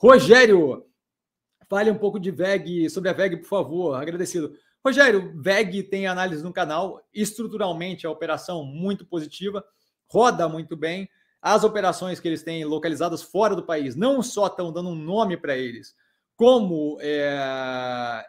Rogério, fale um pouco de VEG, sobre a VEG, por favor, agradecido. Rogério, VEG tem análise no canal, estruturalmente a operação muito positiva, roda muito bem. As operações que eles têm localizadas fora do país não só estão dando um nome para eles, como é,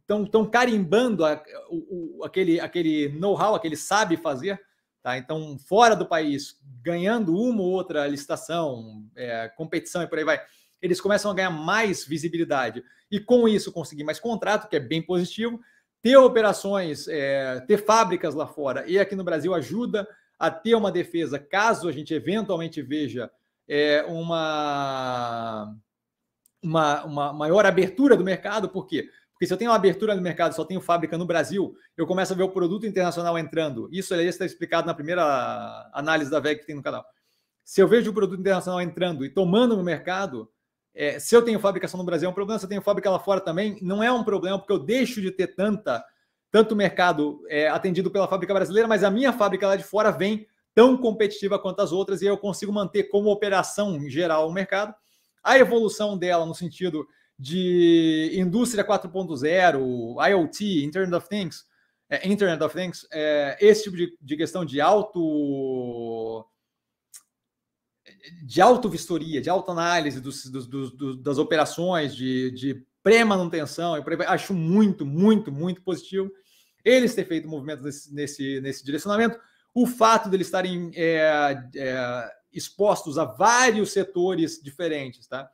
estão é, carimbando a, o, o, aquele, aquele know-how, aquele sabe fazer. Tá? Então, fora do país, ganhando uma ou outra licitação, é, competição e por aí vai eles começam a ganhar mais visibilidade e com isso conseguir mais contrato, que é bem positivo. Ter operações, é, ter fábricas lá fora e aqui no Brasil ajuda a ter uma defesa caso a gente eventualmente veja é, uma, uma, uma maior abertura do mercado, por quê? Porque se eu tenho uma abertura no mercado, só tenho fábrica no Brasil, eu começo a ver o produto internacional entrando. Isso aí está explicado na primeira análise da VEG que tem no canal. Se eu vejo o produto internacional entrando e tomando no mercado, é, se eu tenho fabricação no Brasil é um problema, se eu tenho fábrica lá fora também, não é um problema, porque eu deixo de ter tanta, tanto mercado é, atendido pela fábrica brasileira, mas a minha fábrica lá de fora vem tão competitiva quanto as outras e eu consigo manter como operação em geral o mercado. A evolução dela no sentido de indústria 4.0, IoT, Internet of Things, é, Internet of Things, é, esse tipo de, de questão de alto de auto-vistoria, de autoanálise dos, dos, dos, das operações, de, de pré-manutenção. Acho muito, muito, muito positivo eles ter feito movimentos nesse, nesse, nesse direcionamento. O fato deles eles estarem é, é, expostos a vários setores diferentes, tá?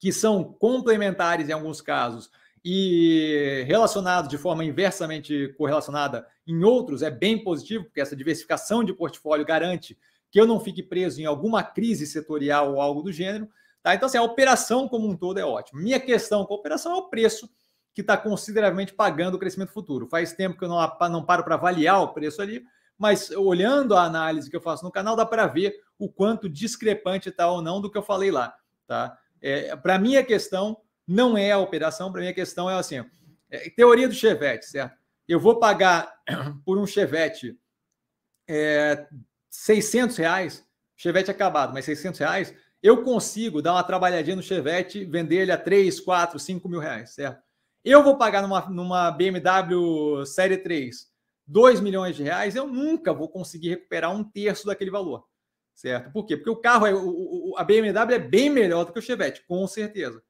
que são complementares em alguns casos e relacionados de forma inversamente correlacionada em outros, é bem positivo, porque essa diversificação de portfólio garante que eu não fique preso em alguma crise setorial ou algo do gênero. Tá? Então, assim, a operação como um todo é ótima. Minha questão com a operação é o preço que está consideravelmente pagando o crescimento futuro. Faz tempo que eu não, não paro para avaliar o preço ali, mas olhando a análise que eu faço no canal, dá para ver o quanto discrepante está ou não do que eu falei lá. Tá? É, para mim, a questão não é a operação, para mim, a questão é assim: é, teoria do Chevette, certo? Eu vou pagar por um Chevette é, 600 reais, Chevette acabado, mas 600 reais, eu consigo dar uma trabalhadinha no Chevette, vender ele a 3, 4, 5 mil reais, certo? Eu vou pagar numa, numa BMW Série 3 2 milhões de reais, eu nunca vou conseguir recuperar um terço daquele valor, certo? Por quê? Porque o carro, é, o, a BMW é bem melhor do que o Chevette, com certeza.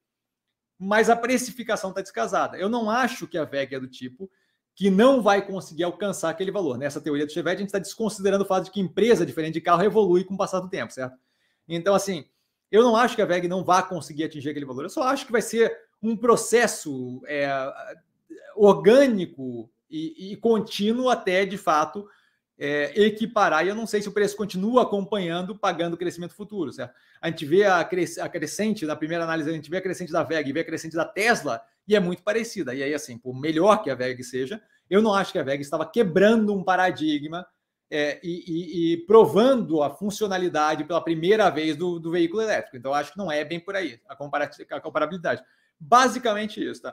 Mas a precificação está descasada. Eu não acho que a VEG é do tipo que não vai conseguir alcançar aquele valor. Nessa né? teoria do Chevette, a gente está desconsiderando o fato de que empresa, diferente de carro, evolui com o passar do tempo, certo? Então, assim, eu não acho que a VEG não vá conseguir atingir aquele valor. Eu só acho que vai ser um processo é, orgânico e, e, contínuo até, de fato, é, equiparar. E eu não sei se o preço continua acompanhando, pagando o crescimento futuro, certo? A gente vê a, a crescente, na primeira análise, a gente vê a crescente da VEG e vê a crescente da Tesla – e é muito parecida. E aí, assim, por melhor que a VEG seja, eu não acho que a VEG estava quebrando um paradigma é, e, e, e, provando a funcionalidade pela primeira vez do, do veículo elétrico. Então, acho que não é bem por aí a, a comparabilidade. Basicamente isso, tá?